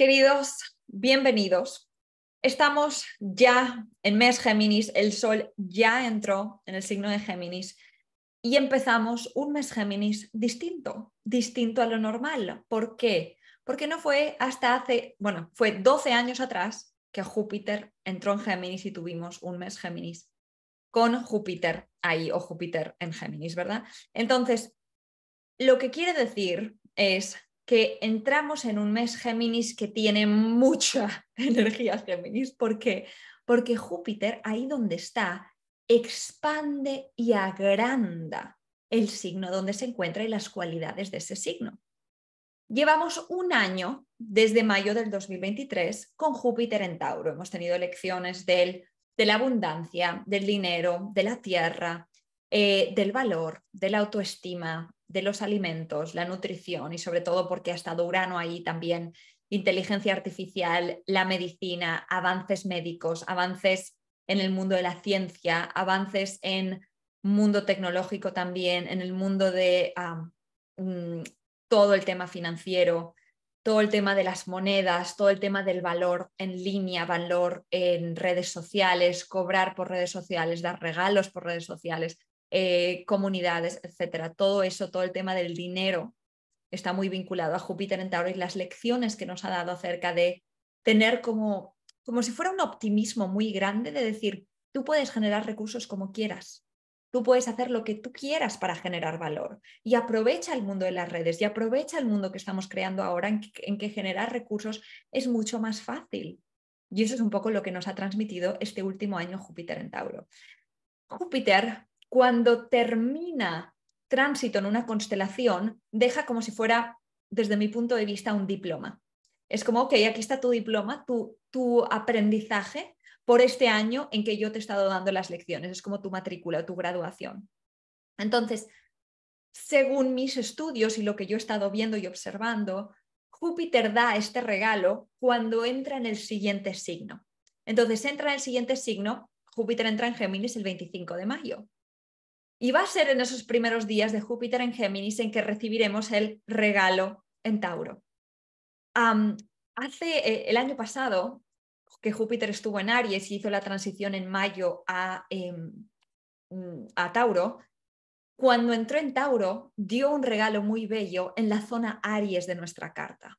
Queridos, bienvenidos. Estamos ya en mes Géminis, el Sol ya entró en el signo de Géminis y empezamos un mes Géminis distinto, distinto a lo normal. ¿Por qué? Porque no fue hasta hace, bueno, fue 12 años atrás que Júpiter entró en Géminis y tuvimos un mes Géminis con Júpiter ahí o Júpiter en Géminis, ¿verdad? Entonces, lo que quiere decir es que entramos en un mes Géminis que tiene mucha energía Géminis. ¿Por qué? Porque Júpiter, ahí donde está, expande y agranda el signo donde se encuentra y las cualidades de ese signo. Llevamos un año desde mayo del 2023 con Júpiter en Tauro. Hemos tenido lecciones de la abundancia, del dinero, de la tierra, eh, del valor, de la autoestima, de los alimentos, la nutrición y sobre todo porque ha estado Urano ahí también, inteligencia artificial, la medicina, avances médicos, avances en el mundo de la ciencia, avances en mundo tecnológico también, en el mundo de mm, todo el tema financiero, todo el tema de las monedas, todo el tema del valor en línea, valor en redes sociales, cobrar por redes sociales, dar regalos por redes sociales eh, comunidades, etcétera. Todo eso, todo el tema del dinero está muy vinculado a Júpiter en Tauro y las lecciones que nos ha dado acerca de tener como, como si fuera un optimismo muy grande de decir, tú puedes generar recursos como quieras, tú puedes hacer lo que tú quieras para generar valor y aprovecha el mundo de las redes y aprovecha el mundo que estamos creando ahora en que generar recursos es mucho más fácil. Y eso es un poco lo que nos ha transmitido este último año Júpiter en Tauro. Júpiter cuando termina tránsito en una constelación, deja como si fuera, desde mi punto de vista, un diploma. Es como, ok, aquí está tu diploma, tu, aprendizaje por este año en que yo te he estado dando las lecciones. Es como tu matrícula, o tu graduación. Entonces, según mis estudios y lo que yo he estado viendo y observando, Júpiter da este regalo cuando entra en el siguiente signo. Entonces entra en el siguiente signo, Júpiter entra en Géminis el 25 de mayo. Y va a ser en esos primeros días de Júpiter en Géminis en que recibiremos el regalo en Tauro. hace eh, el año pasado que Júpiter estuvo en Aries y hizo la transición en mayo a, em, a Tauro, cuando entró en Tauro dio un regalo muy bello en la zona Aries de nuestra carta.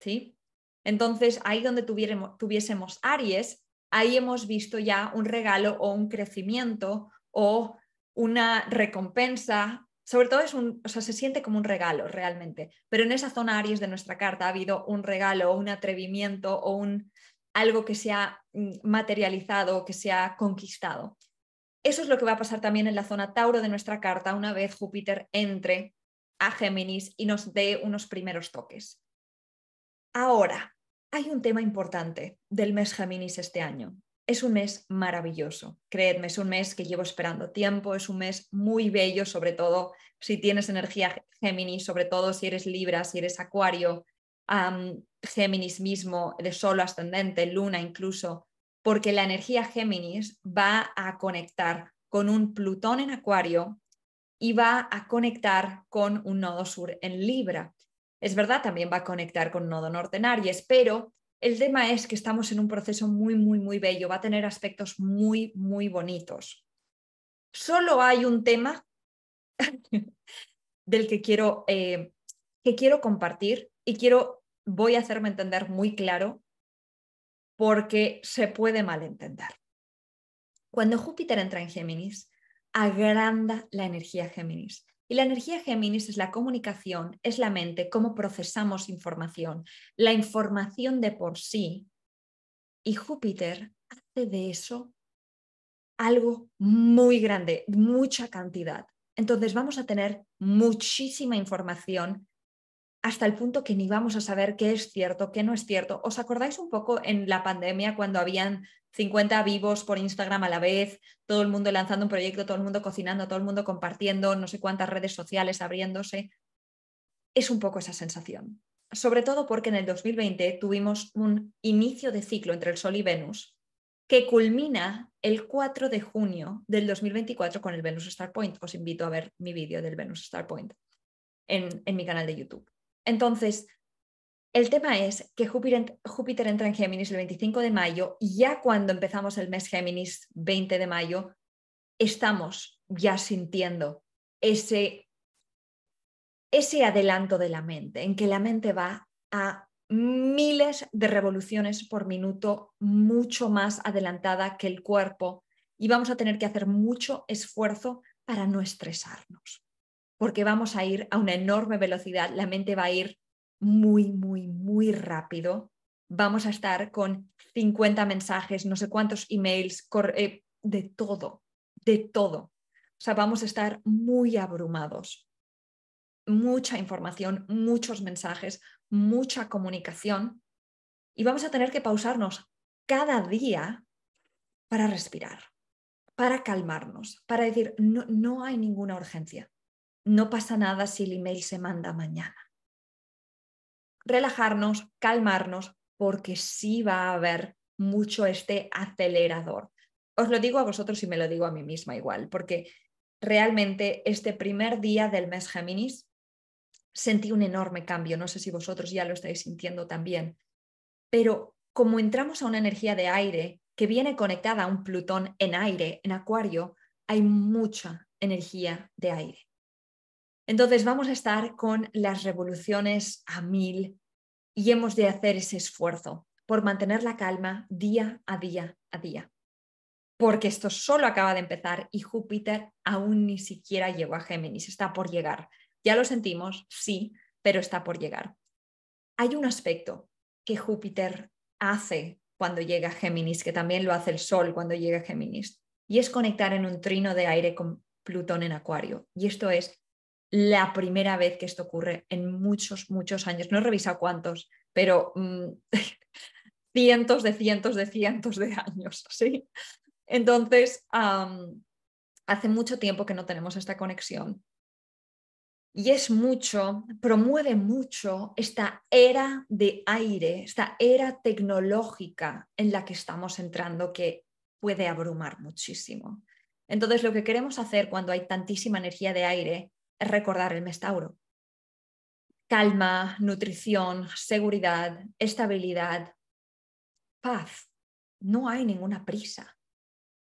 ¿sí? Entonces, ahí donde tuviésemos Aries, ahí hemos visto ya un regalo o un crecimiento o una recompensa, sobre todo es un, o sea, se siente como un regalo realmente, pero en esa zona Aries de nuestra carta ha habido un regalo, un atrevimiento o un algo que se ha mm, materializado, que se ha conquistado. Eso es lo que va a pasar también en la zona Tauro de nuestra carta una vez Júpiter entre a Géminis y nos dé unos primeros toques. Ahora, hay un tema importante del mes Géminis este año es un mes maravilloso, creedme, es un mes que llevo esperando tiempo, es un mes muy bello, sobre todo si tienes energía Géminis, sobre todo si eres Libra, si eres Acuario, um, Géminis mismo, de solo ascendente, Luna incluso, porque la energía Géminis va a conectar con un Plutón en Acuario y va a conectar con un nodo sur en Libra. Es verdad, también va a conectar con un nodo norte en Aries, pero el tema es que estamos en un proceso muy, muy, muy bello, va a tener aspectos muy, muy bonitos. Solo hay un tema del que quiero, eh, que quiero compartir y quiero, voy a hacerme entender muy claro porque se puede malentender. Cuando Júpiter entra en Géminis, agranda la energía Géminis. Y la energía Géminis es la comunicación, es la mente, cómo procesamos información, la información de por sí. Y Júpiter hace de eso algo muy grande, mucha cantidad. Entonces vamos a tener muchísima información hasta el punto que ni vamos a saber qué es cierto, qué no es cierto. ¿Os acordáis un poco en la pandemia cuando habían 50 vivos por Instagram a la vez, todo el mundo lanzando un proyecto, todo el mundo cocinando, todo el mundo compartiendo, no sé cuántas redes sociales abriéndose. Es un poco esa sensación. Sobre todo porque en el 2020 tuvimos un inicio de ciclo entre el Sol y Venus que culmina el 4 de junio del 2024 con el Venus Star Point. Os invito a ver mi vídeo del Venus Star Point en, en mi canal de YouTube. Entonces, el tema es que Júpiter, entra en Géminis el 25 de mayo y ya cuando empezamos el mes Géminis 20 de mayo, estamos ya sintiendo ese, ese adelanto de la mente, en que la mente va a miles de revoluciones por minuto, mucho más adelantada que el cuerpo, y vamos a tener que hacer mucho esfuerzo para no estresarnos, porque vamos a ir a una enorme velocidad, la mente va a ir muy, muy, muy rápido vamos a estar con 50 mensajes, no sé cuántos emails, eh, de todo, de todo. O sea, vamos a estar muy abrumados. Mucha información, muchos mensajes, mucha comunicación. Y vamos a tener que pausarnos cada día para respirar, para calmarnos, para decir, no, no hay ninguna urgencia. No pasa nada si el email se manda mañana relajarnos, calmarnos, porque sí va a haber mucho este acelerador. Os lo digo a vosotros y me lo digo a mí misma igual, porque realmente este primer día del mes Géminis sentí un enorme cambio, no sé si vosotros ya lo estáis sintiendo también, pero como entramos a una energía de aire que viene conectada a un Plutón en aire, en Acuario, hay mucha energía de aire. Entonces vamos a estar con las revoluciones a mil y hemos de hacer ese esfuerzo por mantener la calma día a día a día. Porque esto solo acaba de empezar y Júpiter aún ni siquiera llegó a Géminis, está por llegar. Ya lo sentimos, sí, pero está por llegar. Hay un aspecto que Júpiter hace cuando llega a Géminis, que también lo hace el Sol cuando llega a Géminis, y es conectar en un trino de aire con Plutón en Acuario. Y esto es la primera vez que esto ocurre en muchos, muchos años. No he revisado cuántos, pero mm, cientos de cientos de cientos de años. ¿sí? Entonces, hace mucho tiempo que no tenemos esta conexión. Y es mucho, promueve mucho esta era de aire, esta era tecnológica en la que estamos entrando que puede abrumar muchísimo. Entonces, lo que queremos hacer cuando hay tantísima energía de aire recordar el mestauro. Calma, nutrición, seguridad, estabilidad, paz. No hay ninguna prisa.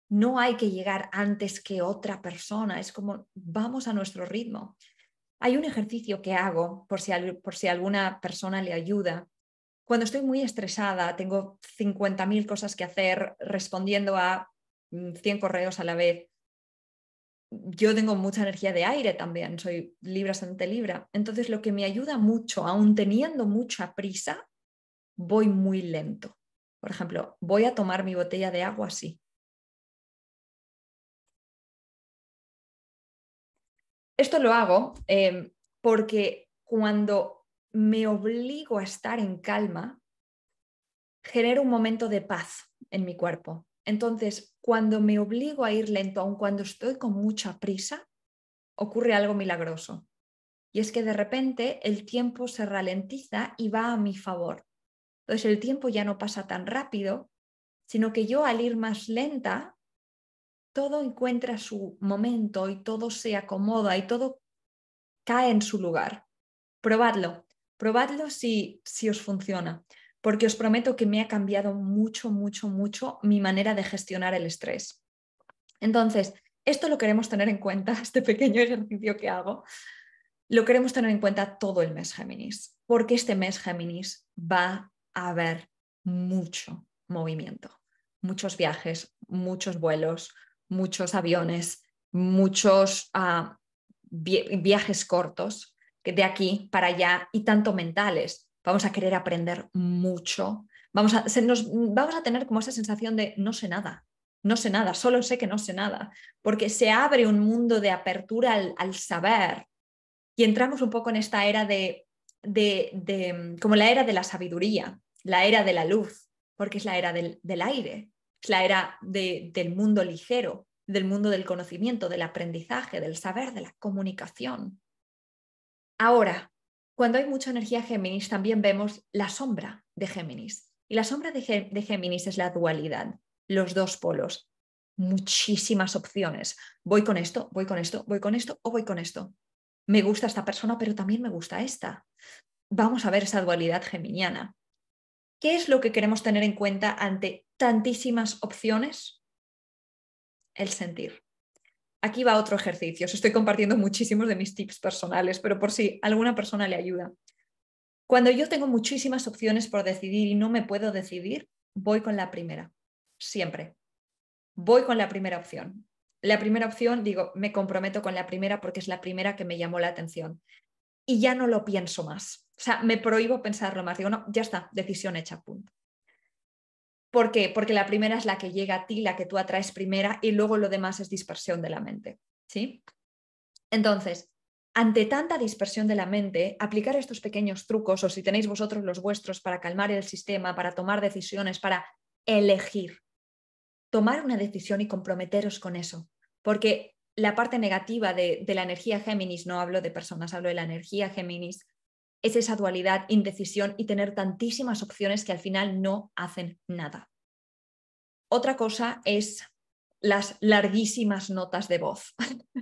No hay que llegar antes que otra persona. Es como vamos a nuestro ritmo. Hay un ejercicio que hago por si, por si alguna persona le ayuda. Cuando estoy muy estresada, tengo 50.000 cosas que hacer respondiendo a 100 mm, correos a la vez yo tengo mucha energía de aire también, soy libra ante libra. Entonces lo que me ayuda mucho, aún teniendo mucha prisa, voy muy lento. Por ejemplo, voy a tomar mi botella de agua así. Esto lo hago eh, porque cuando me obligo a estar en calma, genero un momento de paz en mi cuerpo. Entonces, cuando me obligo a ir lento, aun cuando estoy con mucha prisa, ocurre algo milagroso. Y es que de repente el tiempo se ralentiza y va a mi favor. Entonces el tiempo ya no pasa tan rápido, sino que yo al ir más lenta, todo encuentra su momento y todo se acomoda y todo cae en su lugar. Probadlo, probadlo si, si os funciona porque os prometo que me ha cambiado mucho, mucho, mucho mi manera de gestionar el estrés. Entonces, esto lo queremos tener en cuenta, este pequeño ejercicio que hago, lo queremos tener en cuenta todo el mes Géminis, porque este mes Géminis va a haber mucho movimiento, muchos viajes, muchos vuelos, muchos aviones, muchos ah, viajes cortos de aquí para allá y tanto mentales vamos a querer aprender mucho, vamos a, vamos a tener como esa sensación de no sé nada, no sé nada, solo sé que no sé nada, porque se abre un mundo de apertura al, saber y entramos un poco en esta era de, como la era de la sabiduría, la era de la luz, porque es la era del, aire, es la era del mundo ligero, del mundo del conocimiento, del aprendizaje, del saber, de la comunicación. Ahora, cuando hay mucha energía Géminis, también vemos la sombra de Géminis. Y la sombra de, Géminis es la dualidad, los dos polos, muchísimas opciones. Voy con esto, voy con esto, voy con esto o voy con esto. Me gusta esta persona, pero también me gusta esta. Vamos a ver esa dualidad geminiana. ¿Qué es lo que queremos tener en cuenta ante tantísimas opciones? El sentir. Aquí va otro ejercicio. Os estoy compartiendo muchísimos de mis tips personales, pero por si alguna persona le ayuda. Cuando yo tengo muchísimas opciones por decidir y no me puedo decidir, voy con la primera. Siempre. Voy con la primera opción. La primera opción, digo, me comprometo con la primera porque es la primera que me llamó la atención. Y ya no lo pienso más. O sea, me prohíbo pensarlo más. Digo, no, ya está, decisión hecha, punto. ¿Por qué? Porque la primera es la que llega a ti, la que tú atraes primera, y luego lo demás es dispersión de la mente. ¿sí? Entonces, ante tanta dispersión de la mente, aplicar estos pequeños trucos, o si tenéis vosotros los vuestros, para calmar el sistema, para tomar decisiones, para elegir. Tomar una decisión y comprometeros con eso. Porque la parte negativa de, de la energía Géminis, no hablo de personas, hablo de la energía Géminis, es esa dualidad, indecisión y tener tantísimas opciones que al final no hacen nada. Otra cosa es las larguísimas notas de voz.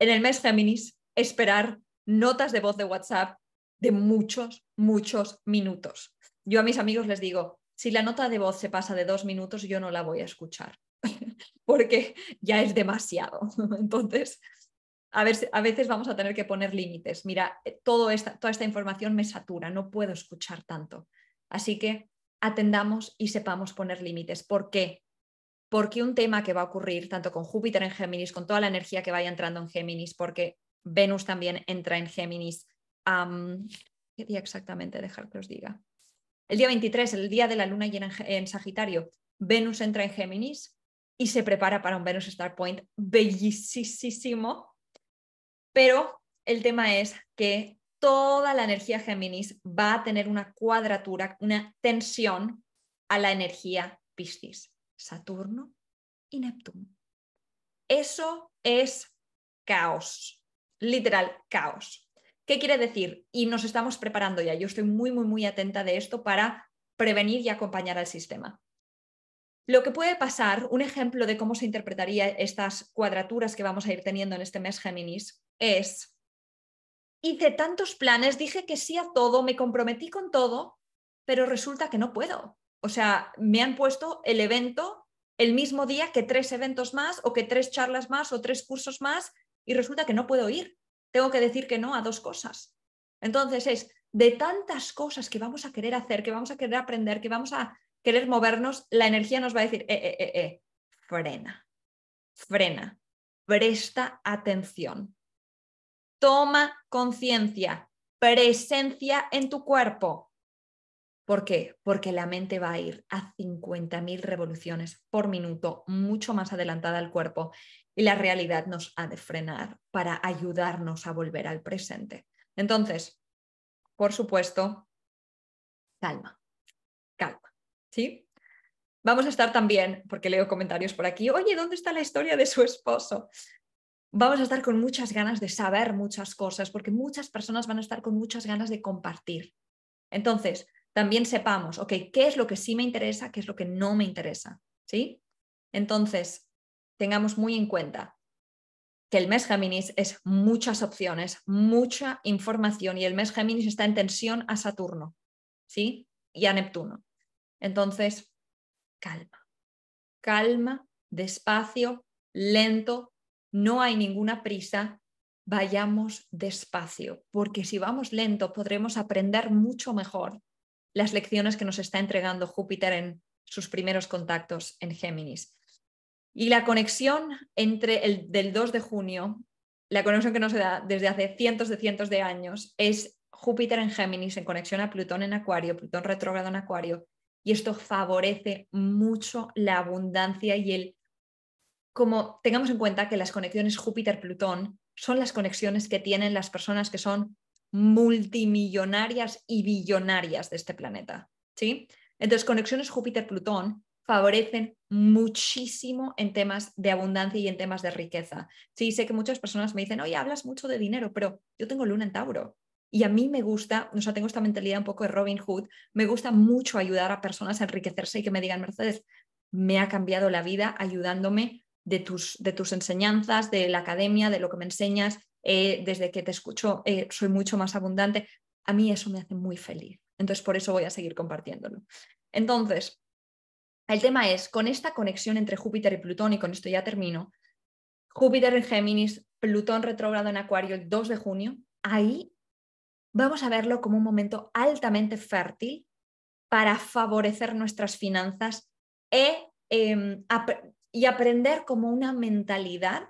en el mes Géminis, esperar notas de voz de WhatsApp de muchos, muchos minutos. Yo a mis amigos les digo, si la nota de voz se pasa de dos minutos, yo no la voy a escuchar, porque ya es demasiado. Entonces, a, veces vamos a tener que poner límites. Mira, eh, toda esta información me satura, no puedo escuchar tanto. Así que atendamos y sepamos poner límites. ¿Por qué? Porque un tema que va a ocurrir tanto con Júpiter en Géminis, con toda la energía que vaya entrando en Géminis, porque Venus también entra en Géminis. ¿Qué día exactamente? Dejar que os diga. El día 23, el día de la luna llena en Sagitario, Venus entra en Géminis y se prepara para un Venus Star Point bellísimo pero el tema es que toda la energía Géminis va a tener una cuadratura, una tensión a la energía Piscis, Saturno y Neptuno. Eso es caos, literal caos. ¿Qué quiere decir? Y nos estamos preparando ya. Yo estoy muy, muy, muy atenta de esto para prevenir y acompañar al sistema. Lo que puede pasar, un ejemplo de cómo se interpretaría estas cuadraturas que vamos a ir teniendo en este mes Géminis, es, hice tantos planes, dije que sí a todo, me comprometí con todo, pero resulta que no puedo. O sea, me han puesto el evento el mismo día que tres eventos más o que tres charlas más o tres cursos más y resulta que no puedo ir. Tengo que decir que no a dos cosas. Entonces es, de tantas cosas que vamos a querer hacer, que vamos a querer aprender, que vamos a querer movernos, la energía nos va a decir, eh, eh, eh, eh frena, frena, presta atención toma conciencia, presencia en tu cuerpo. ¿Por qué? Porque la mente va a ir a 50.000 revoluciones por minuto, mucho más adelantada al cuerpo, y la realidad nos ha de frenar para ayudarnos a volver al presente. Entonces, por supuesto, calma, calma, ¿sí? Vamos a estar también, porque leo comentarios por aquí, oye, ¿dónde está la historia de su esposo? vamos a estar con muchas ganas de saber muchas cosas, porque muchas personas van a estar con muchas ganas de compartir. Entonces, también sepamos, ok, ¿qué es lo que sí me interesa, qué es lo que no me interesa? ¿Sí? Entonces, tengamos muy en cuenta que el mes Géminis es muchas opciones, mucha información y el mes Géminis está en tensión a Saturno, ¿sí? Y a Neptuno. Entonces, calma, calma, despacio, lento, no hay ninguna prisa, vayamos despacio, porque si vamos lento podremos aprender mucho mejor las lecciones que nos está entregando Júpiter en sus primeros contactos en Géminis. Y la conexión entre el del 2 de junio, la conexión que nos da desde hace cientos de cientos de años, es Júpiter en Géminis en conexión a Plutón en Acuario, Plutón retrógrado en Acuario, y esto favorece mucho la abundancia y el como tengamos en cuenta que las conexiones Júpiter-Plutón son las conexiones que tienen las personas que son multimillonarias y billonarias de este planeta. ¿sí? Entonces, conexiones Júpiter-Plutón favorecen muchísimo en temas de abundancia y en temas de riqueza. Sí, sé que muchas personas me dicen, oye, hablas mucho de dinero, pero yo tengo luna en Tauro. Y a mí me gusta, o sea, tengo esta mentalidad un poco de Robin Hood, me gusta mucho ayudar a personas a enriquecerse y que me digan, Mercedes, me ha cambiado la vida ayudándome de tus, de tus enseñanzas, de la academia, de lo que me enseñas, eh, desde que te escucho eh, soy mucho más abundante. A mí eso me hace muy feliz. Entonces, por eso voy a seguir compartiéndolo. Entonces, el tema es, con esta conexión entre Júpiter y Plutón, y con esto ya termino, Júpiter en Géminis, Plutón retrógrado en Acuario el 2 de junio, ahí vamos a verlo como un momento altamente fértil para favorecer nuestras finanzas e eh, y aprender como una mentalidad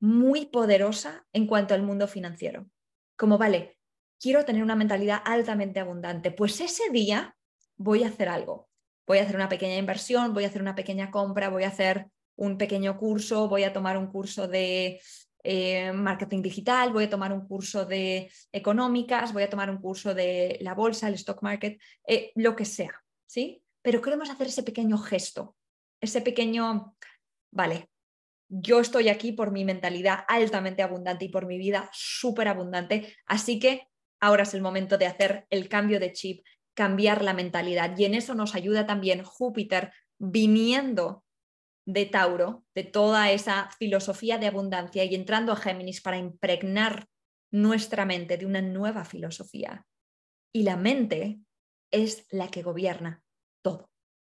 muy poderosa en cuanto al mundo financiero. Como, vale, quiero tener una mentalidad altamente abundante, pues ese día voy a hacer algo. Voy a hacer una pequeña inversión, voy a hacer una pequeña compra, voy a hacer un pequeño curso, voy a tomar un curso de eh, marketing digital, voy a tomar un curso de económicas, voy a tomar un curso de la bolsa, el stock market, eh, lo que sea, ¿sí? Pero queremos hacer ese pequeño gesto ese pequeño, vale, yo estoy aquí por mi mentalidad altamente abundante y por mi vida súper abundante, así que ahora es el momento de hacer el cambio de chip, cambiar la mentalidad. Y en eso nos ayuda también Júpiter viniendo de Tauro, de toda esa filosofía de abundancia y entrando a Géminis para impregnar nuestra mente de una nueva filosofía. Y la mente es la que gobierna todo.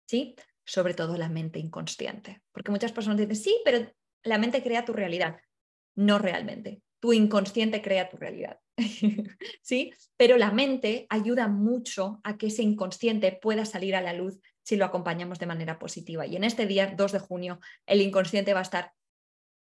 ¿Sí? sobre todo la mente inconsciente. Porque muchas personas dicen, sí, pero la mente crea tu realidad. No realmente. Tu inconsciente crea tu realidad. ¿Sí? Pero la mente ayuda mucho a que ese inconsciente pueda salir a la luz si lo acompañamos de manera positiva. Y en este día, 2 de junio, el inconsciente va a estar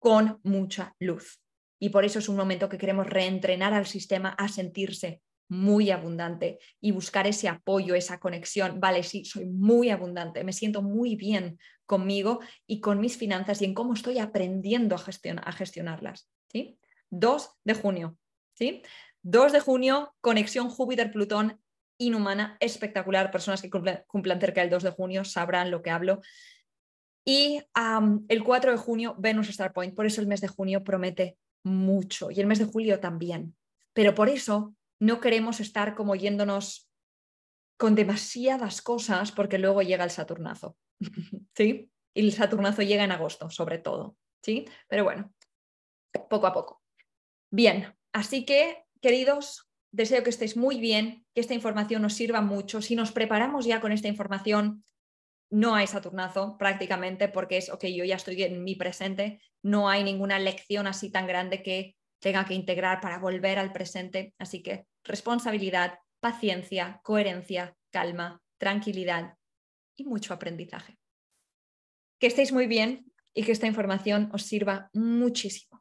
con mucha luz. Y por eso es un momento que queremos reentrenar al sistema a sentirse muy abundante y buscar ese apoyo, esa conexión. Vale, sí, soy muy abundante, me siento muy bien conmigo y con mis finanzas y en cómo estoy aprendiendo a, gestionarlas. ¿sí? 2 de junio. ¿sí? 2 de junio, conexión Júpiter-Plutón inhumana, espectacular. Personas que cumplan cerca del 2 de junio sabrán lo que hablo. Y el 4 de junio, Venus Star Point. Por eso el mes de junio promete mucho y el mes de julio también. Pero por eso no queremos estar como yéndonos con demasiadas cosas porque luego llega el Saturnazo, ¿sí? Y el Saturnazo llega en agosto, sobre todo, ¿sí? Pero bueno, poco a poco. Bien, así que, queridos, deseo que estéis muy bien, que esta información nos sirva mucho. Si nos preparamos ya con esta información, no hay Saturnazo prácticamente porque es, ok, yo ya estoy en mi presente, no hay ninguna lección así tan grande que tenga que integrar para volver al presente. Así que responsabilidad, paciencia, coherencia, calma, tranquilidad y mucho aprendizaje. Que estéis muy bien y que esta información os sirva muchísimo.